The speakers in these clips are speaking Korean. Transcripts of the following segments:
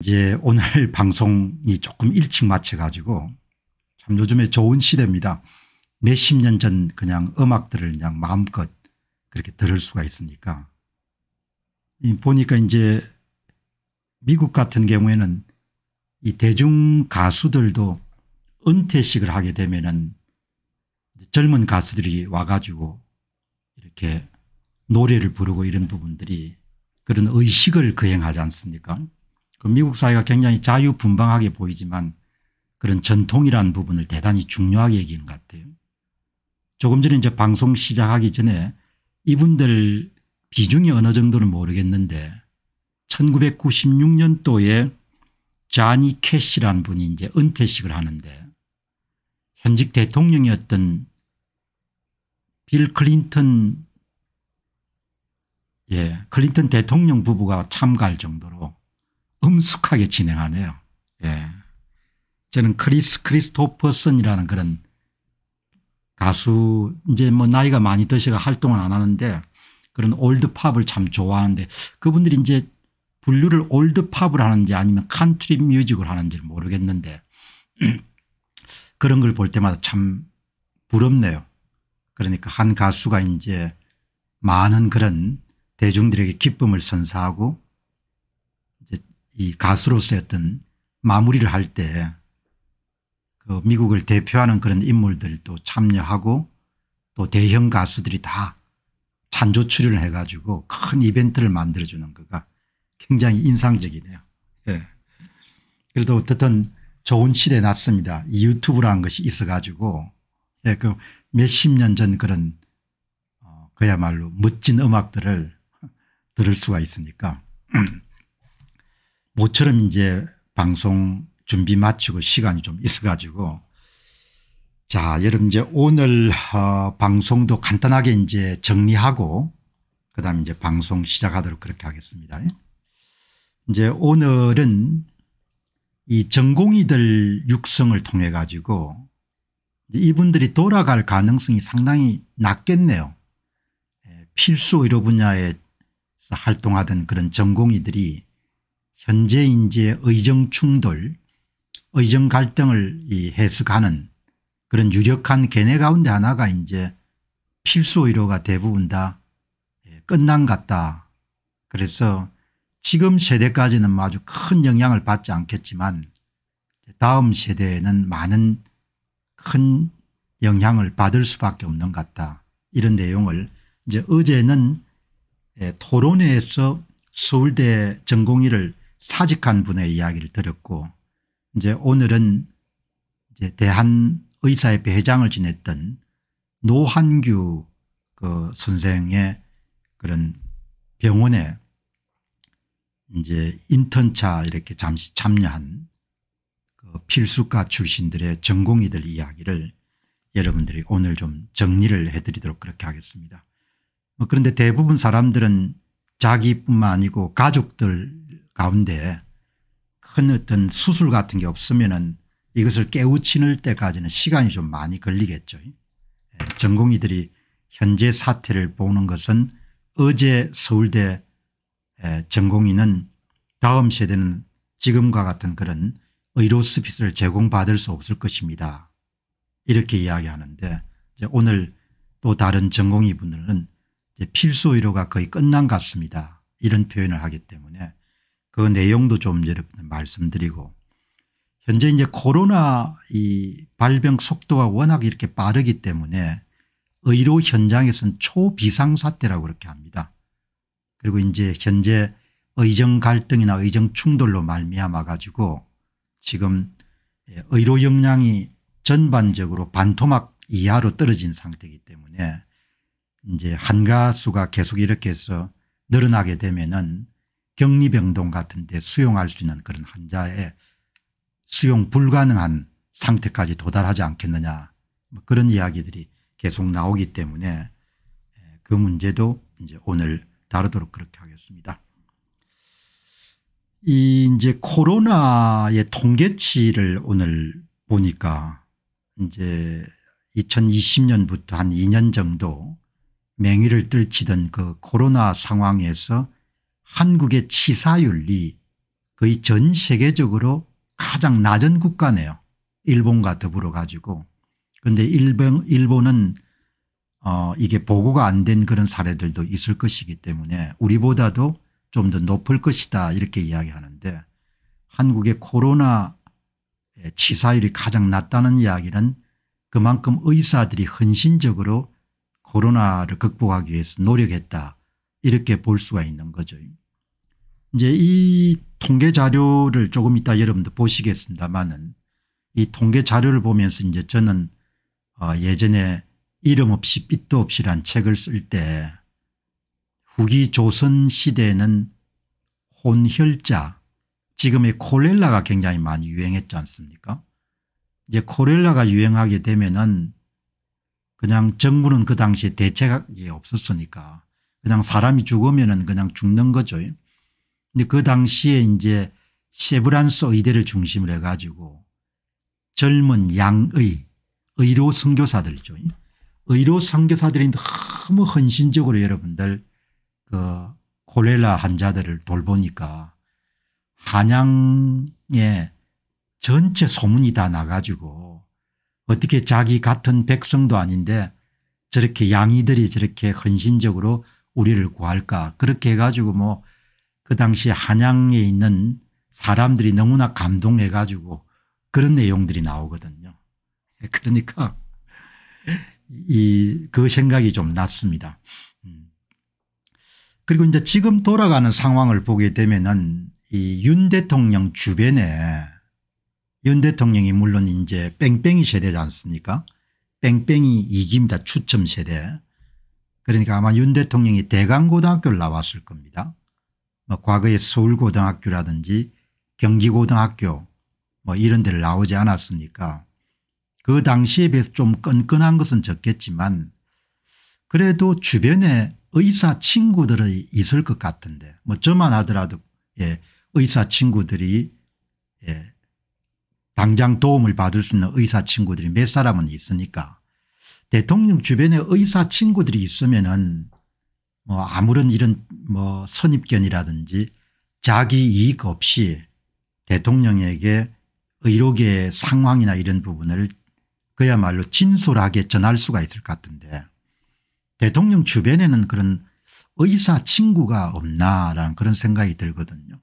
이제 오늘 방송이 조금 일찍 마쳐가지고 참 요즘에 좋은 시대입니다. 몇 십 년 전 그냥 음악들을 그냥 마음껏 그렇게 들을 수가 있으니까 보니까 이제 미국 같은 경우에는 이 대중 가수들도 은퇴식을 하게 되면은 젊은 가수들이 와가지고 이렇게 노래를 부르고 이런 부분들이 그런 의식을 거행하지 않습니까 그 미국 사회가 굉장히 자유분방하게 보이지만 그런 전통이라는 부분을 대단히 중요하게 얘기하는 것 같아요. 조금 전에 이제 방송 시작하기 전에 이분들 비중이 어느 정도는 모르겠는데 1996년도에 자니 캐시라는 분이 이제 은퇴식을 하는데 현직 대통령이었던 빌 클린턴 예, 클린턴 대통령 부부가 참가할 정도로 엄숙하게 진행하네요. 예. 저는 크리스 크리스토퍼슨이라는 그런 가수 이제 뭐 나이가 많이 드셔가 활동을 안 하는데 그런 올드팝을 참 좋아하는데 그분들이 이제 분류를 올드팝을 하는지 아니면 칸트리 뮤직을 하는지 모르겠는데 그런 걸 볼 때마다 참 부럽네요. 그러니까 한 가수가 이제 많은 그런 대중들에게 기쁨을 선사하고 이 가수로서의 어떤 마무리를 할때그 미국을 대표하는 그런 인물들도 참여하고 또 대형 가수들이 다 찬조 출연을 해가지고 큰 이벤트를 만들어주는 거가 굉장히 인상적이네요. 예. 그래도 어쨌든 좋은 시대 났습니다. 이 유튜브라는 것이 있어가지고 예, 그 몇십 년 전 그런 어, 그야말로 멋진 음악들을 들을 수가 있으니까 모처럼 이제 방송 준비 마치고 시간이 좀 있어 가지고 자 여러분 이제 오늘 어 방송도 간단하게 이제 정리하고 그 다음에 이제 방송 시작하도록 그렇게 하겠습니다. 이제 오늘은 이 전공이들 육성을 통해 가지고 이분들이 돌아갈 가능성이 상당히 낮겠네요. 예, 필수 의료 분야에 활동하던 그런 전공이들이 현재 인지의 의정 충돌 의정 갈등을 해석하는 그런 유력한 견해 가운데 하나가 이제 필수 의료가 대부분 다 예, 끝난 것 같다. 그래서 지금 세대까지는 아주 큰 영향을 받지 않겠지만 다음 세대에는 많은 큰 영향을 받을 수밖에 없는 것 같다. 이런 내용을 이제 어제는 예, 토론회에서 서울대 전공의를 사직한 분의 이야기를 들었고 이제 오늘은 이제 대한의사협회 회장을 지냈던 노한규 그 선생의 그런 병원에 이제 인턴차 이렇게 잠시 참여한 그 필수과 출신들의 전공의들 이야기를 여러분들이 오늘 좀 정리를 해드리도록 그렇게 하겠습니다. 뭐 그런데 대부분 사람들은 자기뿐만 아니고 가족들 가운데 큰 어떤 수술 같은 게 없으면은 이것을 깨우치는 때까지는 시간이 좀 많이 걸리겠죠. 예, 전공의들이 현재 사태를 보는 것은 어제 서울대 예, 전공의는 다음 세대는 지금과 같은 그런 의료 서비스를 제공받을 수 없을 것입니다. 이렇게 이야기하는데 오늘 또 다른 전공의분들은 필수 의료가 거의 끝난 같습니다. 이런 표현을 하기 때문에 그 내용도 좀 여러분 말씀드리고 현재 이제 코로나 이 발병 속도가 워낙 이렇게 빠르기 때문에 의료 현장에서는 초비상 사태라고 그렇게 합니다. 그리고 이제 현재 의정 갈등이나 의정 충돌로 말미암아 가지고 지금 예, 의료 역량이 전반적으로 반토막 이하로 떨어진 상태이기 때문에 이제 한가수가 계속 이렇게 해서 늘어나게 되면은 격리병동 같은 데 수용할 수 있는 그런 환자의 수용 불가능한 상태까지 도달하지 않겠느냐 뭐 그런 이야기들이 계속 나오기 때문에 예, 그 문제도 이제 오늘 다루도록 그렇게 하겠습니다. 이 이제 코로나의 통계치를 오늘 보니까 이제 2020년부터 한 2년 정도 맹위를 떨치던 그 코로나 상황에서 한국의 치사율이 거의 전 세계적으로 가장 낮은 국가네요. 일본과 더불어 가지고. 그런데 일본, 일본은 어 이게 보고가 안 된 그런 사례들도 있을 것이기 때문에 우리보다도 좀 더 높을 것이다 이렇게 이야기하는데 한국의 코로나 치사율이 가장 낮다는 이야기는 그만큼 의사들이 헌신적으로 코로나를 극복하기 위해서 노력했다 이렇게 볼 수가 있는 거죠. 이제 이 통계 자료를 조금 이따 여러분도 보시겠습니다만은 이 통계 자료를 보면서 이제 저는 어 예전에 이름 없이 빛도 없이란 책을 쓸 때 후기 조선 시대에는 혼혈자 지금의 콜렐라가 굉장히 많이 유행했지 않습니까 이제 콜렐라가 유행하게 되면은 그냥 정부는 그 당시에 대책이 없었으니까 그냥 사람이 죽으면은 그냥 죽는 거죠. 근데 그 당시에 이제 세브란스 의대를 중심으로 해가지고 젊은 양의 의료 선교사들죠 의료 선교사들이 너무 헌신적으로 여러분들 그 콜레라 환자들을 돌보니까 한양에 전체 소문이 다 나가지고 어떻게 자기 같은 백성도 아닌데 저렇게 양이들이 저렇게 헌신적으로 우리를 구할까 그렇게 해가지고 뭐 그 당시 한양에 있는 사람들이 너무나 감동해 가지고 그런 내용들이 나오거든요. 그러니까 이 그 생각이 좀 났습니다. 음. 그리고 이제 지금 돌아가는 상황을 보게 되면은 이 윤 대통령 주변에 윤 대통령이 물론 이제 뺑뺑이 세대지 않습니까 뺑뺑이 이깁니다. 추첨 세대. 그러니까 아마 윤 대통령이 대강고등학교를 나왔을 겁니다. 뭐 과거에 서울고등학교라든지 경기고등학교 뭐 이런 데를 나오지 않았으니까 그 당시에 비해서 좀 끈끈한 것은 적겠지만 그래도 주변에 의사 친구들이 있을 것 같은데 뭐 저만 하더라도 예, 의사 친구들이 예, 당장 도움을 받을 수 있는 의사 친구들이 몇 사람은 있으니까 대통령 주변에 의사 친구들이 있으면은 뭐 아무런 이런 뭐 선입견이라든지 자기 이익 없이 대통령에게 의료계의 상황이나 이런 부분을 그야말로 진솔하게 전할 수가 있을 것 같은데 대통령 주변에는 그런 의사 친구가 없나라는 그런 생각이 들거든요.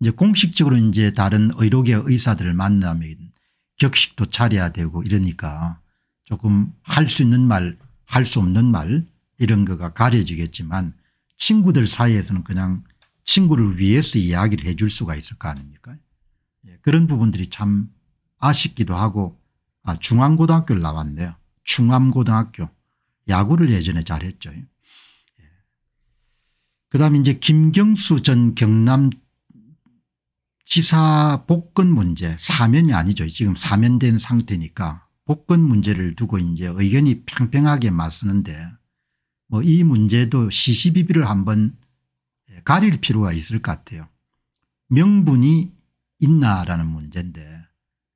이제 공식적으로 이제 다른 의료계 의사들을 만나면 격식도 차려야 되고 이러니까 조금 할 수 있는 말할 수 없는 말 이런 거가 가려지겠지만 친구들 사이에서는 그냥 친구를 위해서 이야기를 해줄 수가 있을 거 아닙니까 예, 그런 부분들이 참 아쉽기도 하고 아 중앙고등학교를 나왔네요. 중암고등학교 야구를 예전에 잘했죠. 예. 그다음 이제 김경수 전 경남 지사 복권 문제 사면이 아니죠. 지금 사면된 상태니까 복권 문제를 두고 이제 의견이 팽팽하게 맞서는데 뭐 이 문제도 시시비비를 한번 가릴 필요가 있을 것 같아요. 명분이 있나라는 문제인데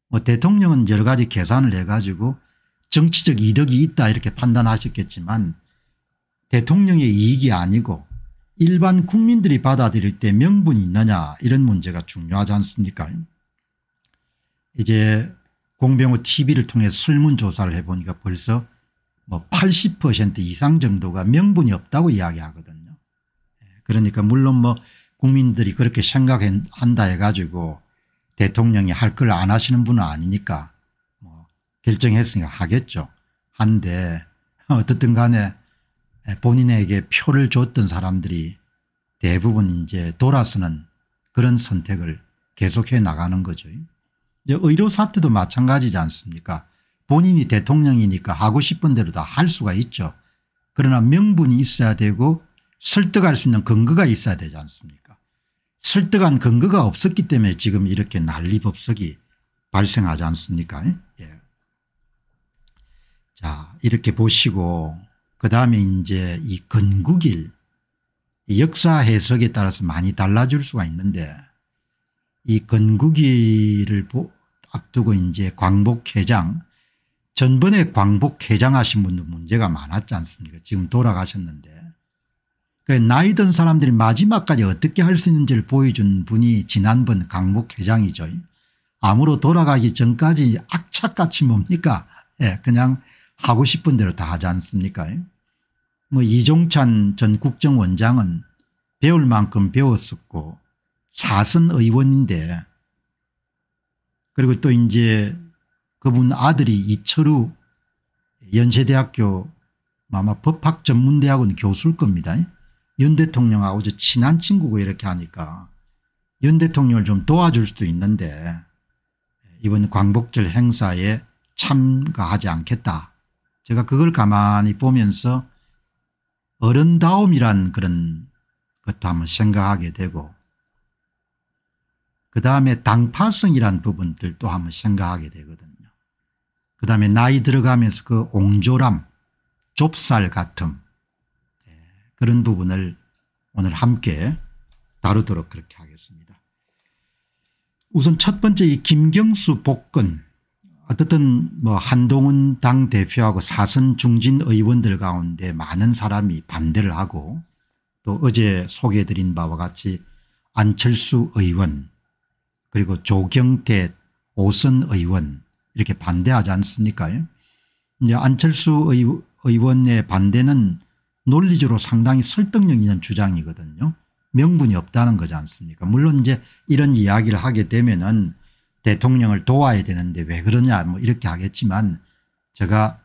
뭐 대통령은 여러 가지 계산을 해가지고 정치적 이득이 있다 이렇게 판단하셨겠지만 대통령의 이익이 아니고 일반 국민들이 받아들일 때 명분이 있느냐 이런 문제가 중요하지 않습니까 이제 공병호 tv를 통해 설문조사를 해보니까 벌써 뭐 80% 이상 정도가 명분이 없다고 이야기하거든요. 예, 그러니까 물론 뭐 국민들이 그렇게 생각한다 해가지고 대통령이 할 걸 안 하시는 분은 아니니까 뭐 결정했으니까 하겠죠. 한데 어떻든 간에 본인에게 표를 줬던 사람들이 대부분 이제 돌아서는 그런 선택을 계속해 나가는 거죠. 의료사 태도 마찬가지지 않습니까 본인이 대통령이니까 하고 싶은 대로 다 할 수가 있죠. 그러나 명분이 있어야 되고 설득할 수 있는 근거가 있어야 되지 않습니까 설득한 근거가 없었기 때문에 지금 이렇게 난리법석이 발생하지 않습니까 예. 자 이렇게 보시고 그다음에 이제 이 건국일 역사 해석에 따라서 많이 달라질 수가 있는데 이 건국이를 앞두고 이제 광복회장 전번에 광복회장 하신 분도 문제가 많았지 않습니까 지금 돌아가셨는데 그 나이 든 사람들이 마지막까지 어떻게 할 수 있는지를 보여준 분이 지난번 광복회장이죠. 암으로 돌아가기 전까지 악착같이 뭡니까 예, 그냥 하고 싶은 대로 다 하지 않습니까 뭐 이종찬 전 국정원장은 배울 만큼 배웠었고 사선 의원인데 그리고 또 이제 그분 아들이 이철우 연세대학교 아마 법학전문대학원 교수일 겁니다. 윤 대통령하고 저 친한 친구고 이렇게 하니까 윤 대통령을 좀 도와줄 수도 있는데 이번 광복절 행사에 참가하지 않겠다. 제가 그걸 가만히 보면서 어른다움이란 그런 것도 한번 생각하게 되고 그 다음에 당파성이란 부분들도 한번 생각하게 되거든요. 그 다음에 나이 들어가면서 그 옹졸함 좁쌀 같음 예, 그런 부분을 오늘 함께 다루도록 그렇게 하겠습니다. 우선 첫 번째 이 김경수 복근 어떻든 뭐 한동훈 당 대표하고 사선 중진 의원들 가운데 많은 사람이 반대를 하고 또 어제 소개해드린 바와 같이 안철수 의원 그리고 조경태 오선 의원 이렇게 반대하지 않습니까 이제 안철수 의원의 반대는 논리적으로 상당히 설득력 있는 주장이거든요. 명분이 없다는 거지 않습니까 물론 이제 이런 이야기를 하게 되면은 대통령을 도와야 되는데 왜 그러냐 뭐 이렇게 하겠지만 제가